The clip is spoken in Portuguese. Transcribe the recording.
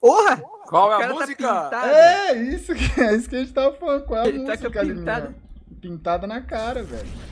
Porra! Qual é a tá música? Tá é, isso que, é isso que a gente tava falando. Qual é a ele tá música, tá pintada. pintada na cara, velho.